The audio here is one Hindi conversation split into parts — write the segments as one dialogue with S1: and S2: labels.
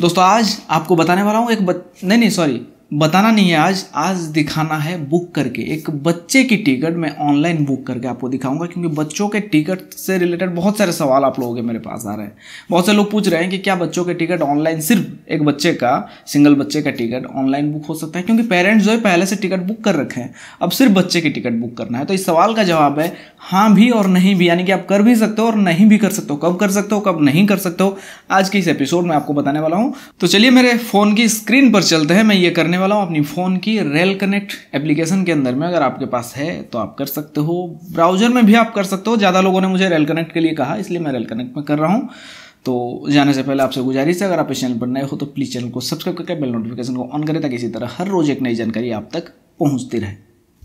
S1: दोस्तों आज आपको बताने वाला हूँ एक बत... नहीं नहीं सॉरी बताना नहीं है आज आज दिखाना है बुक करके एक बच्चे की टिकट मैं ऑनलाइन बुक करके आपको दिखाऊंगा क्योंकि बच्चों के टिकट से रिलेटेड बहुत सारे सवाल आप लोगों के मेरे पास आ रहे हैं बहुत से लोग पूछ रहे हैं कि क्या बच्चों के टिकट ऑनलाइन सिर्फ एक बच्चे का सिंगल बच्चे का टिकट ऑनलाइन बुक हो सकता है क्योंकि पेरेंट्स जो है पहले से टिकट बुक कर रखे हैं अब सिर्फ बच्चे की टिकट बुक करना है तो इस सवाल का जवाब है हाँ भी और नहीं भी यानी कि आप कर भी सकते हो और नहीं भी कर सकते हो कब कर सकते हो कब नहीं कर सकते हो आज के इस एपिसोड में आपको बताने वाला हूँ तो चलिए मेरे फ़ोन की स्क्रीन पर चलते हैं मैं ये करने वाला हूँ अपनी फ़ोन की रेल कनेक्ट एप्लीकेशन के अंदर में अगर आपके पास है तो आप कर सकते हो ब्राउज़र में भी आप कर सकते हो ज़्यादा लोगों ने मुझे रेल कनेक्ट के लिए कहा इसलिए मैं रेल कनेक्ट में कर रहा हूँ तो जाने से पहले आपसे गुजारिश है अगर आप इस चैनल पर नए हो तो प्लीज़ चैनल को सब्सक्राइब करके बेल नोटिफिकेशन को ऑन करें ताकि इसी तरह हर रोज़ एक नई जानकारी आप तक पहुँचती रहे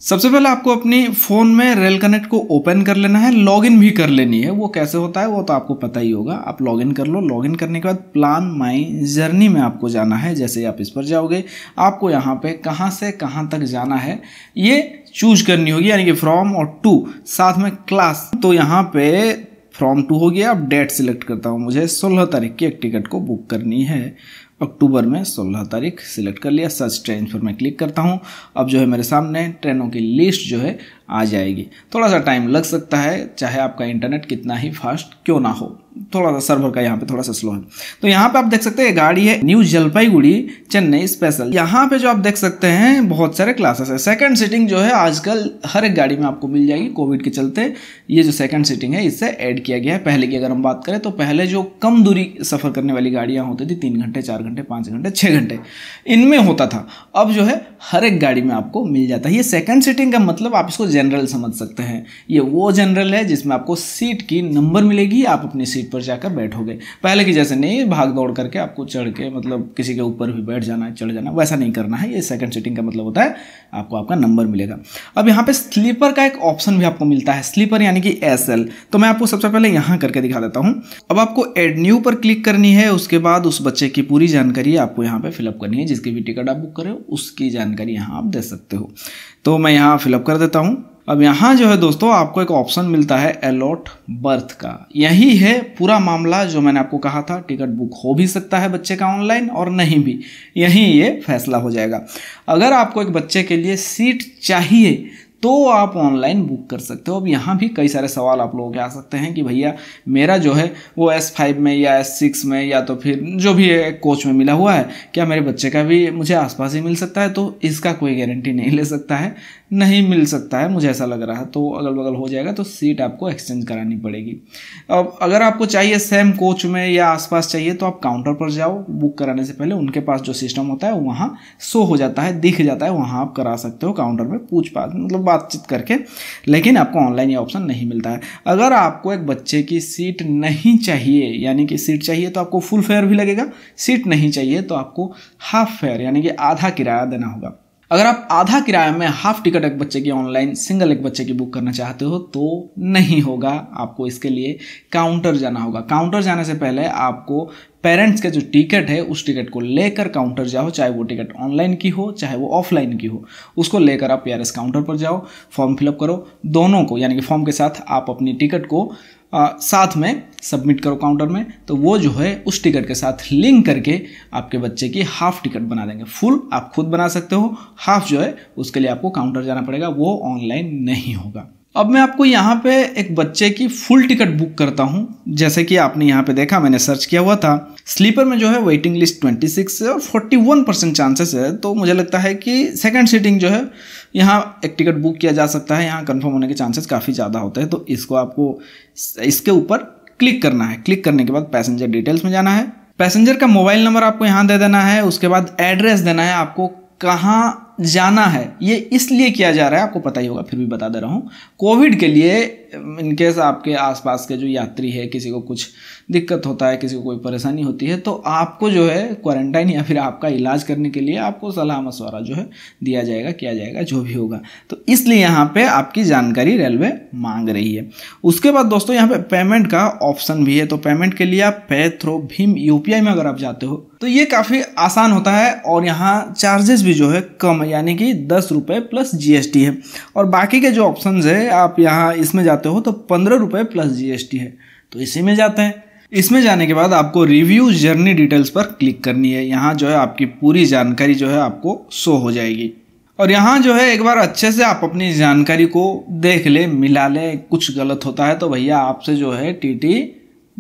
S1: सबसे पहले आपको अपने फ़ोन में रेल कनेक्ट को ओपन कर लेना है लॉगिन भी कर लेनी है वो कैसे होता है वो तो आपको पता ही होगा आप लॉगिन कर लो लॉगिन करने के बाद प्लान माई जर्नी में आपको जाना है जैसे आप इस पर जाओगे आपको यहाँ पे कहाँ से कहाँ तक जाना है ये चूज करनी होगी यानी कि फ्रॉम और टू साथ में क्लास तो यहाँ पे फ्रॉम टू हो गया अब डेट सिलेक्ट करता हूँ मुझे सोलह तारीख की एक टिकट को बुक करनी है अक्टूबर में 16 तारीख सिलेक्ट कर लिया सर्च ट्रेन पर मैं क्लिक करता हूँ अब जो है मेरे सामने ट्रेनों की लिस्ट जो है आ जाएगी थोड़ा सा टाइम लग सकता है चाहे आपका इंटरनेट कितना ही फास्ट क्यों ना हो थोड़ा सा सर्वर का यहाँ पे थोड़ा सा स्लो है तो यहाँ पे आप देख सकते हैं गाड़ी है न्यू जलपाईगुड़ी चेन्नई स्पेशल यहाँ पे जो आप देख सकते हैं बहुत सारे क्लासेस है सेकंड सीटिंग जो है आजकल हर एक गाड़ी में आपको मिल जाएगी कोविड के चलते ये जो सेकंड सीटिंग है इससे ऐड किया गया है पहले की अगर हम बात करें तो पहले जो कम दूरी सफ़र करने वाली गाड़ियाँ होती थी तीन घंटे चार घंटे पाँच घंटे छः घंटे इनमें होता था अब जो है हर एक गाड़ी में आपको मिल जाता है ये सेकेंड सीटिंग का मतलब आप इसको जनरल समझ सकते हैं ये वो जनरल है जिसमें आपको सीट की नंबर मिलेगी आप अपनी सीट पर जाकर बैठोगे पहले की जैसे नहीं भाग दौड़ करके आपको चढ़ के मतलब किसी के ऊपर भी बैठ जाना है चढ़ जाना वैसा नहीं करना है ये सेकंड सीटिंग का मतलब होता है आपको आपका नंबर मिलेगा अब यहाँ पर स्लीपर का एक ऑप्शन भी आपको मिलता है स्लीपर यानी कि एस तो मैं आपको सबसे पहले यहाँ करके दिखा देता हूँ अब आपको एड न्यू पर क्लिक करनी है उसके बाद उस बच्चे की पूरी जानकारी आपको यहाँ पर फिलअप करनी है जिसकी भी टिकट आप बुक करें उसकी जानकारी यहाँ आप दे सकते हो तो मैं यहाँ फिलअप कर देता हूँ अब यहाँ जो है दोस्तों आपको एक ऑप्शन मिलता है अलॉट बर्थ का यही है पूरा मामला जो मैंने आपको कहा था टिकट बुक हो भी सकता है बच्चे का ऑनलाइन और नहीं भी यही ये फैसला हो जाएगा अगर आपको एक बच्चे के लिए सीट चाहिए तो आप ऑनलाइन बुक कर सकते हो अब यहाँ भी कई सारे सवाल आप लोगों के आ सकते हैं कि भैया मेरा जो है वो एस फाइव में या एस सिक्स में या तो फिर जो भी कोच में मिला हुआ है क्या मेरे बच्चे का भी मुझे आसपास ही मिल सकता है तो इसका कोई गारंटी नहीं ले सकता है नहीं मिल सकता है मुझे ऐसा लग रहा है तो अगल बगल हो जाएगा तो सीट आपको एक्सचेंज करानी पड़ेगी अब अगर आपको चाहिए सेम कोच में या आसपास चाहिए तो आप काउंटर पर जाओ बुक कराने से पहले उनके पास जो सिस्टम होता है वहाँ शो हो जाता है दिख जाता है वहाँ आप करा सकते हो काउंटर में पूछ पा मतलब बातचीत करके लेकिन आपको ऑनलाइन ये ऑप्शन नहीं मिलता है अगर आपको एक बच्चे की सीट नहीं चाहिए यानी कि सीट चाहिए तो आपको फुल फेयर भी लगेगा सीट नहीं चाहिए तो आपको हाफ फेयर यानी कि आधा किराया देना होगा अगर आप आधा किराया में हाफ टिकट एक बच्चे की ऑनलाइन सिंगल एक बच्चे की बुक करना चाहते हो तो नहीं होगा आपको इसके लिए काउंटर जाना होगा काउंटर जाने से पहले आपको पेरेंट्स का जो टिकट है उस टिकट को लेकर काउंटर जाओ चाहे वो टिकट ऑनलाइन की हो चाहे वो ऑफलाइन की हो उसको लेकर आप पी काउंटर पर जाओ फॉर्म फिलअप करो दोनों को यानी कि फॉर्म के साथ आप अपनी टिकट को आ, साथ में सबमिट करो काउंटर में तो वो जो है उस टिकट के साथ लिंक करके आपके बच्चे की हाफ टिकट बना देंगे फुल आप खुद बना सकते हो हाफ जो है उसके लिए आपको काउंटर जाना पड़ेगा वो ऑनलाइन नहीं होगा अब मैं आपको यहाँ पे एक बच्चे की फुल टिकट बुक करता हूँ जैसे कि आपने यहाँ पे देखा मैंने सर्च किया हुआ था स्लीपर में जो है वेटिंग लिस्ट 26 है और 41 परसेंट चांसेस है तो मुझे लगता है कि सेकंड सीटिंग जो है यहाँ एक टिकट बुक किया जा सकता है यहाँ कंफर्म होने के चांसेस काफ़ी ज़्यादा होते हैं तो इसको आपको इसके ऊपर क्लिक करना है क्लिक करने के बाद पैसेंजर डिटेल्स में जाना है पैसेंजर का मोबाइल नंबर आपको यहाँ दे देना है उसके बाद एड्रेस देना है आपको कहाँ जाना है ये इसलिए किया जा रहा है आपको पता ही होगा फिर भी बता दे रहा हूँ कोविड के लिए इनकेस आपके आसपास के जो यात्री है किसी को कुछ दिक्कत होता है किसी को कोई परेशानी होती है तो आपको जो है क्वारंटाइन या फिर आपका इलाज करने के लिए आपको सलाह मशवरा जो है दिया जाएगा किया जाएगा जो भी होगा तो इसलिए यहाँ पर आपकी जानकारी रेलवे मांग रही है उसके बाद दोस्तों यहाँ पे पेमेंट का ऑप्शन भी है तो पेमेंट के लिए आप पे थ्रो भीम यू में अगर आप जाते हो तो ये काफ़ी आसान होता है और यहाँ चार्जेस भी जो है कम है यानी कि दस रुपये प्लस जीएसटी है और बाकी के जो ऑप्शन है आप यहाँ इसमें जाते हो तो पंद्रह रुपये प्लस जीएसटी है तो इसी में जाते हैं इसमें जाने के बाद आपको रिव्यू जर्नी डिटेल्स पर क्लिक करनी है यहाँ जो है आपकी पूरी जानकारी जो है आपको शो हो जाएगी और यहाँ जो है एक बार अच्छे से आप अपनी जानकारी को देख ले मिला ले कुछ गलत होता है तो भैया आपसे जो है टीटी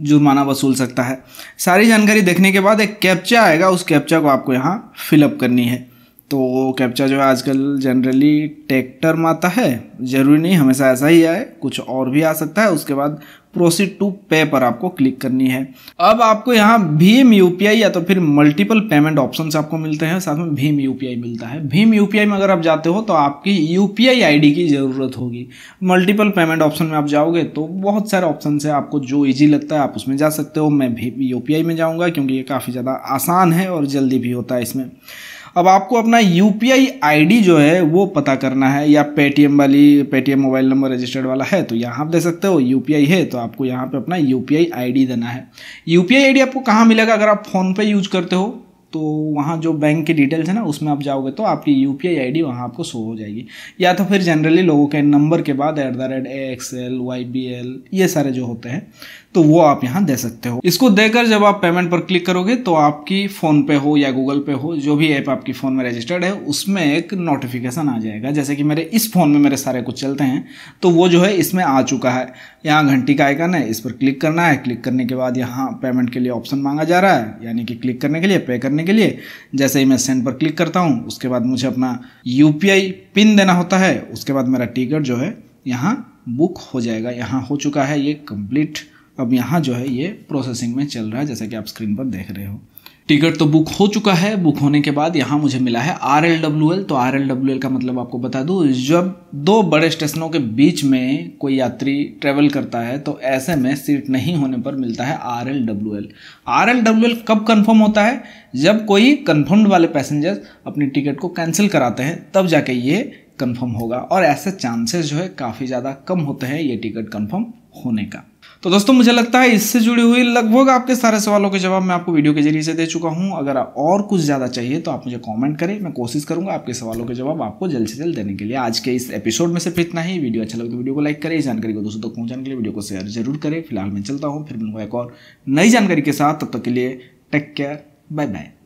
S1: जुर्माना वसूल सकता है सारी जानकारी देखने के बाद एक कैप्चा आएगा उस कैप्चा को आपको यहाँ फिलअप करनी है तो कैप्चा जो है आजकल जनरली ट्रैक्टर में आता है ज़रूरी नहीं हमेशा ऐसा ही आए कुछ और भी आ सकता है उसके बाद प्रोसीड टू पे पर आपको क्लिक करनी है अब आपको यहाँ भीम यू या तो फिर मल्टीपल पेमेंट ऑप्शंस आपको मिलते हैं साथ में भीम यू मिलता है भीम यू में अगर आप जाते हो तो आपकी यू पी की ज़रूरत होगी मल्टीपल पेमेंट ऑप्शन में आप जाओगे तो बहुत सारे ऑप्शन है आपको जो ईजी लगता है आप उसमें जा सकते हो मैं भीम यू में जाऊँगा क्योंकि ये काफ़ी ज़्यादा आसान है और जल्दी भी होता है इसमें अब आपको अपना यू पी आई जो है वो पता करना है या पेटीएम वाली पेटीएम मोबाइल नंबर रजिस्टर्ड वाला है तो यहाँ आप दे सकते हो यू है तो आपको यहाँ पे अपना यू पी आई देना है यू पी आपको कहाँ मिलेगा अगर आप फ़ोनपे यूज करते हो तो वहाँ जो बैंक की डिटेल्स है ना उसमें आप जाओगे तो आपकी U P I I D वहाँ आपको शो हो जाएगी या तो फिर जनरली लोगों के नंबर के बाद at the rate A X L Y B L ये सारे जो होते हैं तो वो आप यहाँ दे सकते हो इसको देकर जब आप पेमेंट पर क्लिक करोगे तो आपकी फ़ोन पे हो या गूगल पे हो जो भी ऐप आपकी फ़ोन में रजिस्टर्ड है उसमें एक नोटिफिकेशन आ जाएगा जैसे कि मेरे इस फ़ोन में मेरे सारे कुछ चलते हैं तो वो जो है इसमें आ चुका है यहाँ घंटी का आइकन है इस पर क्लिक करना है क्लिक करने के बाद यहाँ पेमेंट के लिए ऑप्शन मांगा जा रहा है यानी कि क्लिक करने के लिए पे करने के लिए जैसे ही मैं सेंड पर क्लिक करता हूँ उसके बाद मुझे अपना यू पिन देना होता है उसके बाद मेरा टिकट जो है यहाँ बुक हो जाएगा यहाँ हो चुका है ये कंप्लीट अब यहाँ जो है ये प्रोसेसिंग में चल रहा है जैसा कि आप स्क्रीन पर देख रहे हो टिकट तो बुक हो चुका है बुक होने के बाद यहाँ मुझे मिला है आर एल डब्ल्यू एल तो आर एल डब्ल्यू एल का मतलब आपको बता दूँ जब दो बड़े स्टेशनों के बीच में कोई यात्री ट्रेवल करता है तो ऐसे में सीट नहीं होने पर मिलता है R L W L R L W L कब कन्फर्म होता है जब कोई कन्फर्म्ड वाले पैसेंजर्स अपनी टिकट को कैंसिल कराते हैं तब जाके ये कन्फर्म होगा और ऐसे चांसेस जो है काफ़ी ज़्यादा कम होते हैं ये टिकट कन्फर्म होने का तो दोस्तों मुझे लगता है इससे जुड़ी हुई लगभग आपके सारे सवालों के जवाब मैं आपको वीडियो के जरिए से दे चुका हूँ अगर और कुछ ज़्यादा चाहिए तो आप मुझे कॉमेंट करें मैं कोशिश करूंगा आपके सवालों के जवाब आपको जल्द से जल्द देने के लिए आज के इस एपिसोड में सिर्फ इतना ही वीडियो अच्छा लगे तो वीडियो को लाइक करें जानकारी को दोस्तों तक पहुंचाने के लिए वीडियो को शेयर जरूर करें फिलहाल मैं चलता हूँ फिर मिलूंगा एक और नई जानकारी के साथ तब तक के लिए टेक केयर बाय बाय